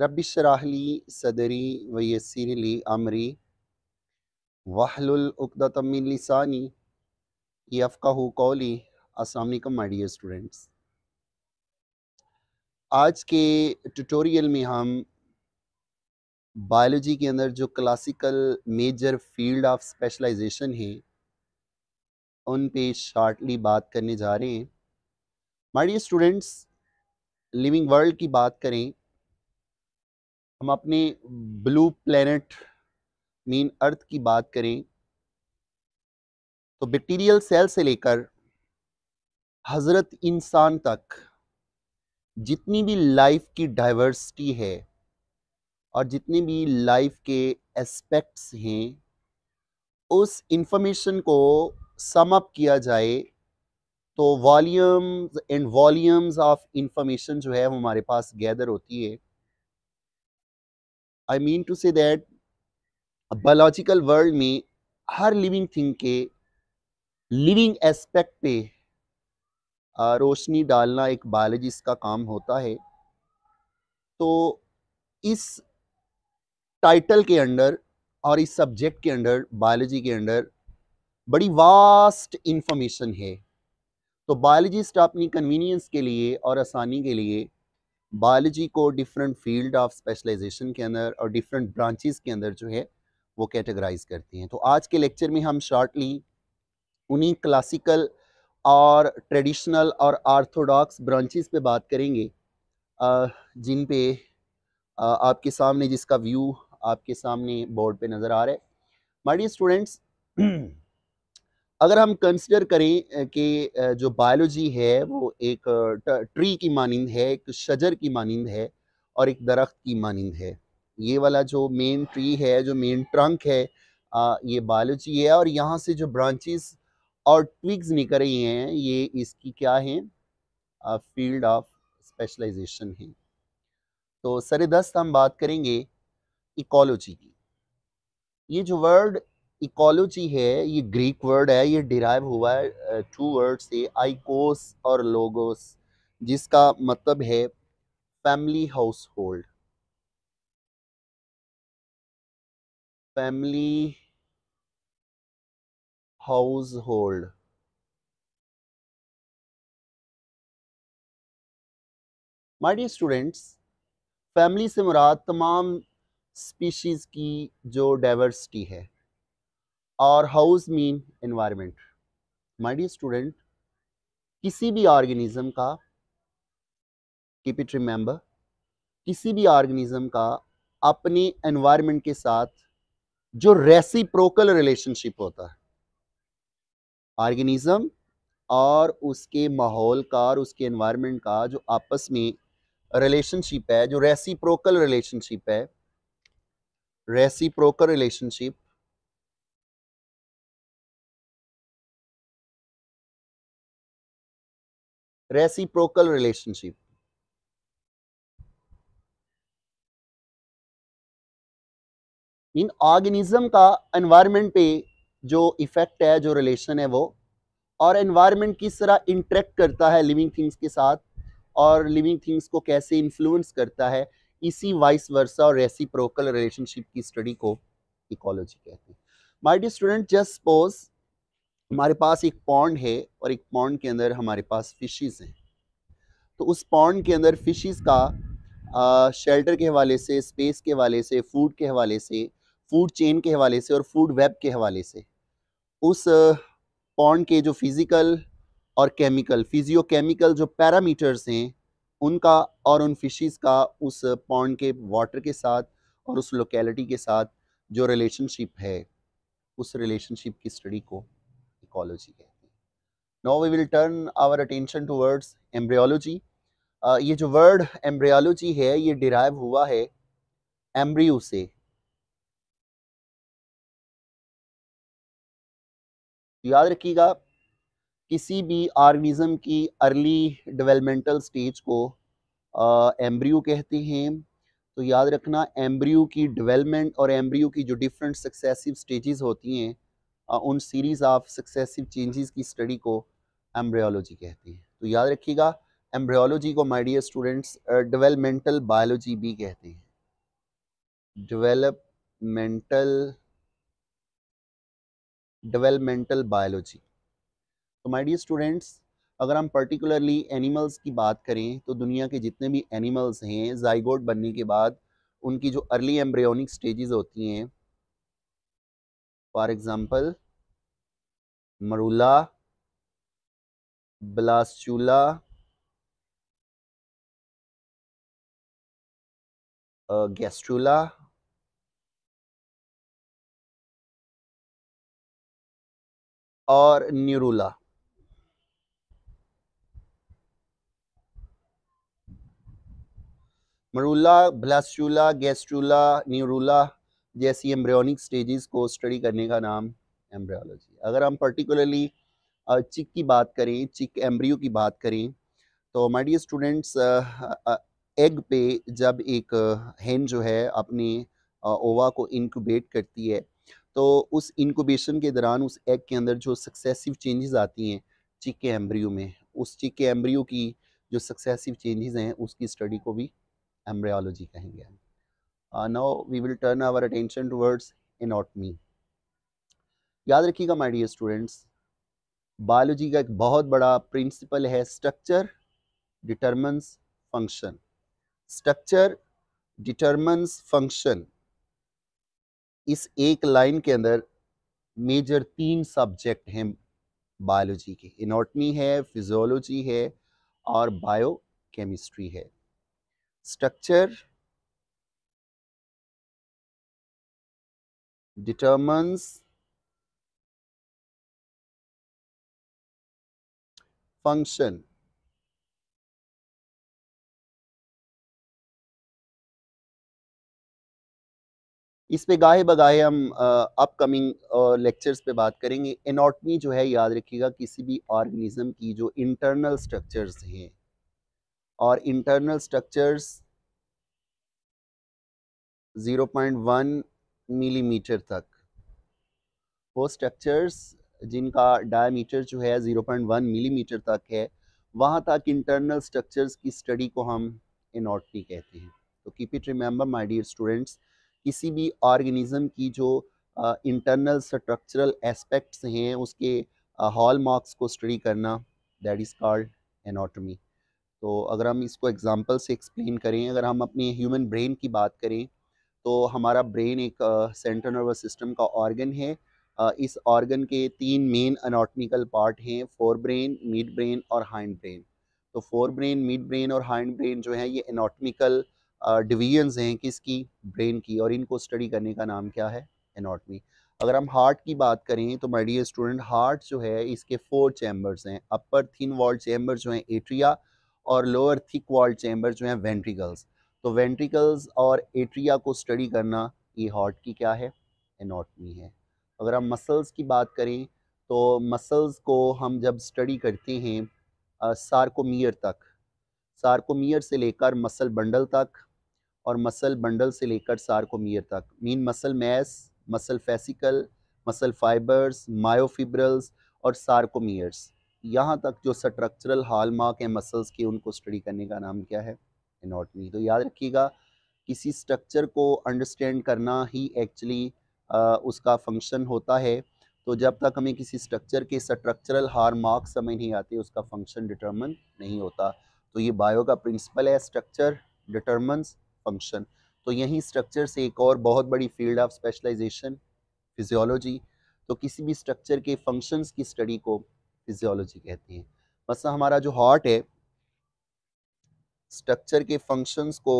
रबिशराहली सदरी वयसरली अमरी यफका हु कौली असलम माई डियर स्टूडेंट्स आज के ट्यूटोरियल में हम बायोलॉजी के अंदर जो classical major field of specialization है उन पे शार्टली बात करने जा रहे हैं my dear students living world की बात करें हम अपने ब्लू प्लैनेट मीन अर्थ की बात करें तो बैक्टीरियल सेल से लेकर हज़रत इंसान तक जितनी भी लाइफ की डाइवर्सिटी है और जितने भी लाइफ के एस्पेक्ट्स हैं उस इंफॉर्मेशन को सम अप किया जाए तो volumes and volumes of information जो है हमारे पास गैदर होती है I mean to say that biological world में हर लिविंग थिंग के लिविंग एस्पेक्ट पे रोशनी डालना एक बायोलॉजिस्ट का काम होता है तो इस टाइटल के अंडर और इस सब्जेक्ट के अंडर बायोलॉजी के अंडर बड़ी वास्ट इंफॉर्मेशन है तो बायोलॉजिस्ट अपनी कन्वीनियंस के लिए और आसानी के लिए बायोलॉजी को डिफरेंट फील्ड ऑफ स्पेशलाइजेशन के अंदर और डिफरेंट ब्रांचेस के अंदर जो है वो कैटेगराइज करती हैं तो आज के लेक्चर में हम शॉर्टली उन्हीं क्लासिकल और ट्रेडिशनल और आर्थोडॉक्स ब्रांचेस पे बात करेंगे जिन पे आपके सामने जिसका व्यू आपके सामने बोर्ड पे नज़र आ रहा है माय डियर स्टूडेंट्स अगर हम कंसिडर करें कि जो बायोलॉजी है वो एक ट्री की मानंद है एक शजर की मानंद है और एक दरख्त की मानंद है ये वाला जो मेन ट्री है जो मेन ट्रंक है ये बायोलॉजी है और यहाँ से जो ब्रांचेस और ट्विग्स निकल रही हैं ये इसकी क्या है फील्ड ऑफ स्पेशलाइजेशन है तो सर दस्त हम बात करेंगे इकोलॉजी की ये जो वर्ड इकोलॉजी है ये ग्रीक वर्ड है ये डिराइव हुआ है टू वर्ड से आइकोस और लोगोस जिसका मतलब है family household family household my dear students family से मुराद तमाम स्पीशीज़ की जो डाइवर्सिटी है और house mean environment my dear student किसी भी ऑर्गेनिज्म का कीप इट रिमेंबर किसी भी ऑर्गेनिज्म का अपनी एनवायरनमेंट के साथ जो रेसिप्रोकल रिलेशनशिप होता है ऑर्गेनिज्म और उसके माहौल का और उसके एनवायरनमेंट का जो आपस में रिलेशनशिप है जो रेसिप्रोकल रिलेशनशिप है रेसिप्रोकल रिलेशनशिप reciprocal relationship. इन ऑर्गेनिज्म का एनवायरनमेंट पे जो इफेक्ट है जो रिलेशन है वो और एनवायरनमेंट किस तरह इंटरेक्ट करता है लिविंग थिंग्स के साथ और लिविंग थिंग्स को कैसे इन्फ्लुएंस करता है इसी वाइस वर्सा और रेसिप्रोकल रिलेशनशिप की स्टडी को इकोलॉजी कहते हैं my dear student just suppose हमारे पास एक पॉन्ड है और एक पॉन्ड के अंदर हमारे पास फिशेस हैं तो उस पॉन्ड के अंदर फिशेस का आ, शेल्टर के हवाले से स्पेस के हवाले से फूड के हवाले से फूड चेन के हवाले से और फूड वेब के हवाले से उस पॉन्ड के जो फिज़िकल और केमिकल फिजियोकेमिकल जो पैरामीटर्स हैं उनका और उन फिशेस का उस पॉन्ड के वाटर के साथ और उस लोकेलिटी के साथ जो रिलेशनशिप है उस रिलेशनशिप की स्टडी को इकोलॉजी कहते हैं now we will turn our attention towards embryology ये जो वर्ड एम्ब्रियोलॉजी है ये डिराइव हुआ है एम्ब्रियो से याद रखिएगा किसी भी आर्गनिज़म की अर्ली डेवलपमेंटल स्टेज को एम्ब्रियो uh, कहते हैं तो याद रखना एम्ब्रियो की डेवलपमेंट और एम्ब्रियो की जो डिफरेंट सक्सेसिव स्टेजेस होती हैं उन सीरीज़ ऑफ सक्सेसिव चेंजेस की स्टडी को एम्ब्रियोलॉजी कहते हैं तो याद रखिएगा एम्ब्रियोलॉजी को my dear students developmental biology भी कहते हैं डेवलपमेंटल डेवलपमेंटल बायोलॉजी तो माय डियर स्टूडेंट्स अगर हम पर्टिकुलरली एनिमल्स की बात करें तो दुनिया के जितने भी एनिमल्स हैं जाइगोड बनने के बाद उनकी जो अर्ली एम्ब्रियोनिक स्टेजेस होती हैं for example morula blastula gastrula और न्यूरूला मरूला ब्लास्टूला गैस्ट्रूला न्यूरूला जैसी एम्ब्रियोनिक स्टेजेस को स्टडी करने का नाम एम्ब्रियोलॉजी अगर हम पर्टिकुलरली चिक की बात करें चिक एम्ब्रियो की बात करें तो माय डियर स्टूडेंट्स एग पे जब एक हेन जो है अपने ओवा को इनक्यूबेट करती है तो उस इनक्यूबेशन के दौरान उस एग के अंदर जो सक्सेसिव चेंजेस आती हैं चिक के एम्ब्रियो में उस चिक के एम्ब्रियो की जो सक्सेसिव चेंजेस हैं उसकी स्टडी को भी एम्ब्रियोलॉजी कहेंगे हम uh, now we will turn our attention towards anatomy याद रखिएगा माय डियर स्टूडेंट्स बायोलॉजी का एक बहुत बड़ा प्रिंसिपल है structure determines function structure determines function इस एक लाइन के अंदर मेजर तीन सब्जेक्ट हैं बायोलॉजी के इनोटमी है फिजियोलॉजी है और बायोकेमिस्ट्री है स्ट्रक्चर determines function इस पे गाहे बगाहे हम अपकमिंग लेक्चर्स पे बात करेंगे एनाटमी जो है याद रखिएगा किसी भी ऑर्गेनिज्म की जो इंटरनल स्ट्रक्चर्स हैं और इंटरनल स्ट्रक्चर्स 0.1 मिलीमीटर तक वो स्ट्रक्चर्स जिनका डायमीटर जो है 0.1 मिलीमीटर तक है वहाँ तक इंटरनल स्ट्रक्चर्स की स्टडी को हम इनोटनी कहते हैं तो keep it remember my dear students किसी भी ऑर्गेनिज्म की जो इंटरनल स्ट्रक्चरल एस्पेक्ट्स हैं उसके हॉल uh, मार्क्स को स्टडी करना दैट इज़ कॉल्ड एनाटॉमी तो अगर हम इसको एग्जांपल से एक्सप्लेन करें अगर हम अपने ह्यूमन ब्रेन की बात करें तो हमारा ब्रेन एक सेंट्रल नर्वस सिस्टम का ऑर्गन है आ, इस ऑर्गन के तीन मेन अनाटमिकल पार्ट हैं फोर ब्रेन मिड ब्रेन और हाइंड ब्रेन तो फोर ब्रेन मिड ब्रेन और हाइंड ब्रेन जो है ये अनाटमिकल डिवीजन्स हैं किसकी ब्रेन की और इनको स्टडी करने का नाम क्या है एनाटमी अगर हम हार्ट की बात करें तो माय डियर स्टूडेंट हार्ट जो है इसके फोर चैम्बर्स हैं अपर थिन वॉल चैम्बर जो हैं एट्रिया और लोअर थिक वॉल चैम्बर जो हैं वेंट्रिकल्स तो वेंट्रिकल्स और एट्रिया को स्टडी करना ये हार्ट की क्या है एनॉटमी है अगर हम मसल्स की बात करें तो मसल्स को हम जब स्टडी करते हैं सार्कोमियर तक सार्कोमियर से लेकर मसल बंडल तक और मसल बंडल से लेकर सार्कोमियर तक mean muscle mass muscle fascicle muscle fibres myofibrils और सार्कोमियर्स यहाँ तक जो स्ट्रक्चरल हॉलमार्क है मसल्स के उनको स्टडी करने का नाम क्या है एनाटमी तो याद रखिएगा किसी स्ट्रक्चर को अंडरस्टैंड करना ही एक्चुअली उसका फंक्शन होता है तो जब तक हमें किसी स्ट्रक्चर के स्ट्रक्चरल हार मार्क्स समझ नहीं आते उसका फंक्शन डिटर्मन नहीं होता तो ये बायो का प्रिंसिपल है स्ट्रक्चर डिटर्मन्स फंक्शन तो यहीं स्ट्रक्चर से एक और बहुत बड़ी फील्ड ऑफ स्पेशलाइजेशन फिजियोलॉजी तो किसी भी स्ट्रक्चर के फंक्शंस की स्टडी को फिजियोलॉजी कहते हैं मसा हमारा जो हार्ट है स्ट्रक्चर के फंक्शंस को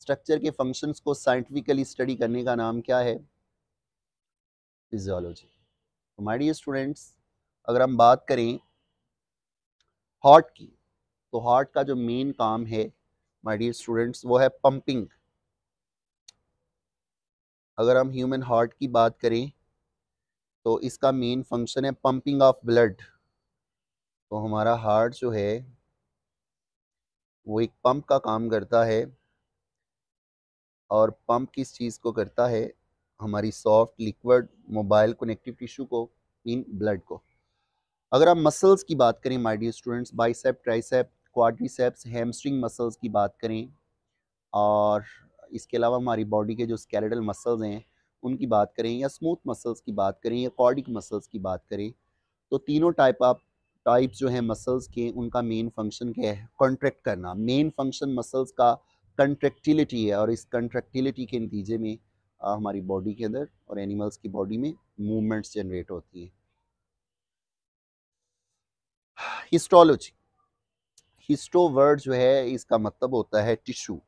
स्ट्रक्चर के फंक्शंस को साइंटिफिकली स्टडी करने का नाम क्या है फिजियोलॉजी तो माय स्टूडेंट्स अगर हम बात करें हार्ट की तो हार्ट का जो मेन काम है माय स्टूडेंट्स वो है पंपिंग अगर हम ह्यूमन हार्ट की बात करें तो इसका मेन फंक्शन है पंपिंग ऑफ ब्लड तो हमारा हार्ट जो है वो एक पंप का काम करता है और पंप किस चीज़ को करता है हमारी soft liquid mobile connective tissue को इन ब्लड को अगर आप मसल्स की बात करें my dear students bicep tricep quadriceps hamstring muscles की बात करें और इसके अलावा हमारी बॉडी के जो स्केलेटल मसल्स हैं उनकी बात करें या स्मूथ मसल्स की बात करें या कॉर्डिक मसल्स की बात करें तो तीनों टाइप आप टाइप्स जो हैं मसल्स के उनका मेन फंक्शन क्या है कॉन्ट्रैक्ट करना मेन फंक्शन मसल्स का कंट्रेक्टिलिटी है और इस कंट्रेक्टिलिटी के नतीजे में आ, हमारी बॉडी के अंदर और एनिमल्स की बॉडी में मूवमेंट्स जनरेट होती हैं हिस्टोलॉजी हिस्टो वर्ड जो है इसका मतलब होता है टिश्यू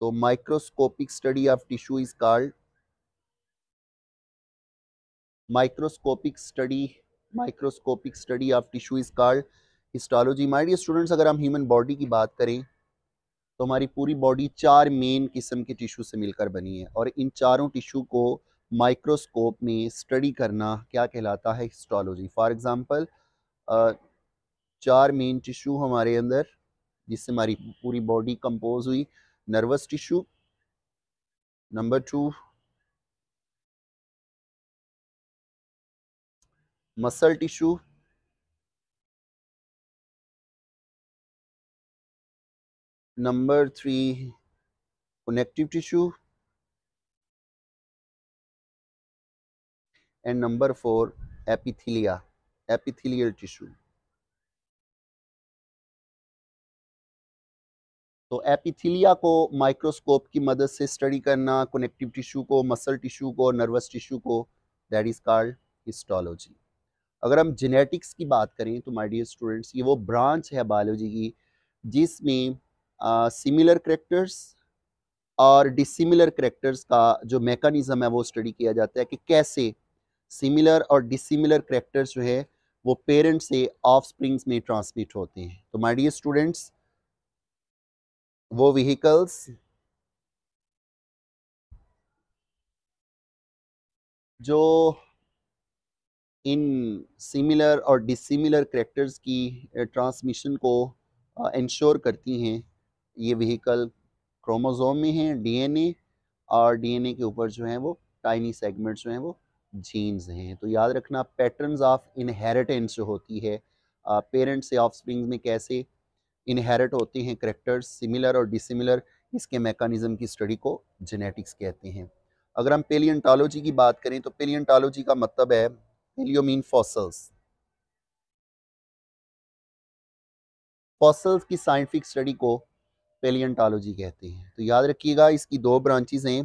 तो microscopic study of tissue is called microscopic study microscopic study of tissue is called histology my dear students अगर हम ह्यूमन बॉडी की बात करें तो हमारी पूरी बॉडी चार मेन किस्म के टिश्यू से मिलकर बनी है और इन चारों टिश्यू को माइक्रोस्कोप में स्टडी करना क्या कहलाता है हिस्टोलॉजी फॉर एग्ज़ाम्पल चार मेन टिश्यू हमारे अंदर जिससे हमारी पूरी बॉडी कंपोज हुई nervous tissue number two muscle tissue number three connective tissue and number four epithelia epithelial tissue तो एपिथिलिया को माइक्रोस्कोप की मदद से स्टडी करना कनेक्टिव टिश्यू को मसल टिश्यू को नर्वस टिश्यू को दैट इज कॉल्ड हिस्टोलॉजी अगर हम जेनेटिक्स की बात करें तो माय डियर स्टूडेंट्स ये वो ब्रांच है बायोलॉजी की जिसमें सिमिलर करेक्टर्स और डिसिमिलर करेक्टर्स का जो मेकानिज़म है वो स्टडी किया जाता है कि कैसे सिमिलर और डिसिमिलर करेक्टर्स जो है वो पेरेंट्स से ऑफ स्प्रिंग्स में ट्रांसमिट होते हैं तो माई डियर स्टूडेंट्स वो व्हीकल्स जो इन सिमिलर और डिसिमिलर करेक्टर्स की ट्रांसमिशन uh, को इंश्योर uh, करती हैं ये व्हीकल क्रोमोजोम में हैं डीएनए और डीएनए के ऊपर जो हैं वो टाइनी सेगमेंट जो हैं वो जीन्स हैं तो याद रखना पैटर्न्स ऑफ इनहेरिटेंस जो होती है पेरेंट्स uh, से ऑफ में कैसे इनहेरिट होते हैं करेक्टर्स सिमिलर और डिसिमिलर इसके मेकानिज़म की स्टडी को जेनेटिक्स कहते हैं अगर हम पेलियंटॉलोजी की बात करें तो पेलियंटॉलोजी का मतलब है एलियोमीन फॉसल्स फॉसल्स की साइंटिफिक स्टडी को पेलियंटॉलोजी कहते हैं तो याद रखिएगा इसकी दो ब्रांचेज हैं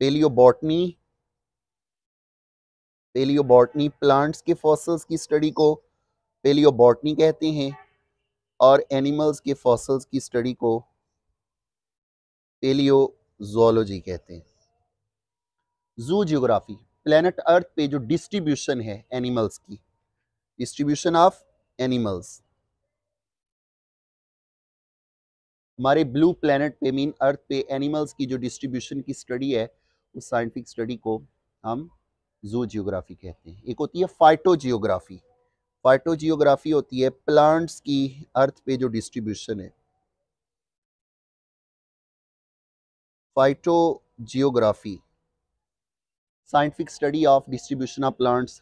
पेलियोबॉटनी पेलियोबॉटनी प्लांट्स के फॉसल्स की स्टडी को पेलियोबॉटनी कहते हैं और एनिमल्स के फॉसल्स की स्टडी को पेलियोजोलॉजी कहते हैं जू जियोग्राफी प्लेनेट अर्थ पे जो डिस्ट्रीब्यूशन है एनिमल्स की डिस्ट्रीब्यूशन ऑफ एनिमल्स हमारे ब्लू प्लेनेट पे मीन अर्थ पे एनिमल्स की जो डिस्ट्रीब्यूशन की स्टडी है उस साइंटिफिक स्टडी को हम जू जियोग्राफी कहते हैं एक होती है फाइटो जियोग्राफी फाइटो जियोग्राफी होती है प्लांट्स की अर्थ पे जो डिस्ट्रीब्यूशन है phyto geography study of distribution of plants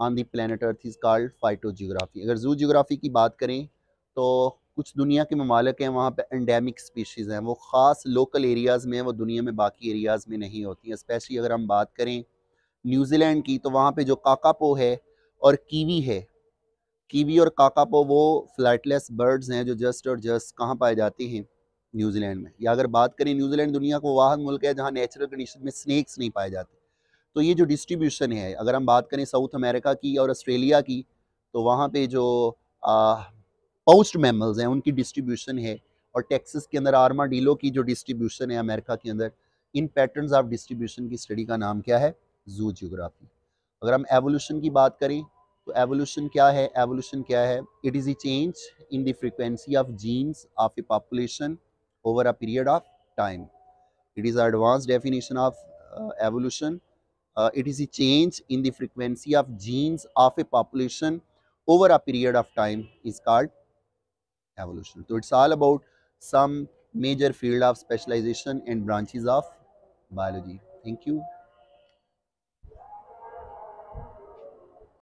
on on planet earth is called phyto geography अगर जू जियोग्राफी की बात करें तो कुछ दुनिया के ममालक हैं वहाँ पर एंडेमिक स्पीशीज़ हैं वो ख़ास लोकल एरियाज़ में वो दुनिया में बाकी एरियाज़ में नहीं होती हैं स्पेशली अगर हम बात करें न्यूजीलैंड की तो वहाँ पर जो काकापो है और कीवी है कीवी और काकापो वो फ्लैटलेस बर्ड्स हैं जो जस्ट और जस्ट कहाँ पाए जाते हैं न्यूजीलैंड में या अगर बात करें न्यूजीलैंड दुनिया को वाहन मुल्क है जहाँ नेचुरल कंडीशन में स्नैक्स नहीं पाए जाते तो ये जो डिस्ट्रीब्यूशन है अगर हम बात करें साउथ अमेरिका की और ऑस्ट्रेलिया की तो वहाँ पे जो पाउस्ट मेमल्स हैं उनकी डिस्ट्रीब्यूशन है और टेक्सस के अंदर आर्मा डीलो की जो डिस्ट्रीब्यूशन है अमेरिका के अंदर इन पैटर्न्स ऑफ डिस्ट्रीब्यूशन की स्टडी का नाम क्या है जू जियोग्राफी अगर हम एवोल्यूशन की बात करें तो एवोल्यूशन क्या है एवोल्यूशन क्या है it is a change in the frequency of genes of a population over a period of time it is a advance definition of evolution uh, it is a change in the frequency of genes of a population over a period of time is called evolution. So it's all about some major field of specialization and branches of biology. Thank you.